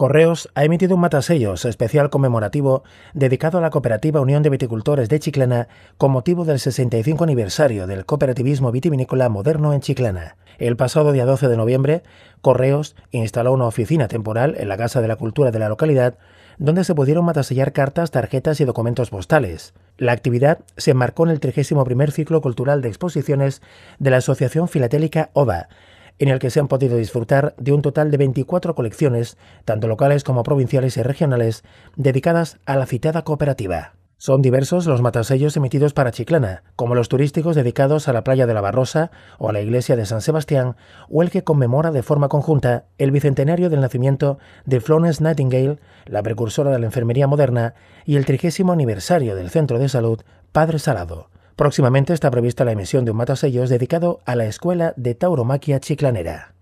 Correos ha emitido un matasellos especial conmemorativo dedicado a la cooperativa Unión de Viticultores de Chiclana con motivo del 65 aniversario del cooperativismo vitivinícola moderno en Chiclana. El pasado día 12 de noviembre, Correos instaló una oficina temporal en la Casa de la Cultura de la localidad donde se pudieron matasellar cartas, tarjetas y documentos postales. La actividad se enmarcó en el 31 ciclo cultural de exposiciones de la Asociación Filatélica OVA, en el que se han podido disfrutar de un total de 24 colecciones, tanto locales como provinciales y regionales, dedicadas a la citada cooperativa. Son diversos los matasellos emitidos para Chiclana, como los turísticos dedicados a la playa de la Barrosa o a la iglesia de San Sebastián, o el que conmemora de forma conjunta el bicentenario del nacimiento de Florence Nightingale, la precursora de la enfermería moderna, y el trigésimo aniversario del Centro de Salud Padre Salado. Próximamente está prevista la emisión de un matasellos dedicado a la Escuela de Tauromaquia Chiclanera.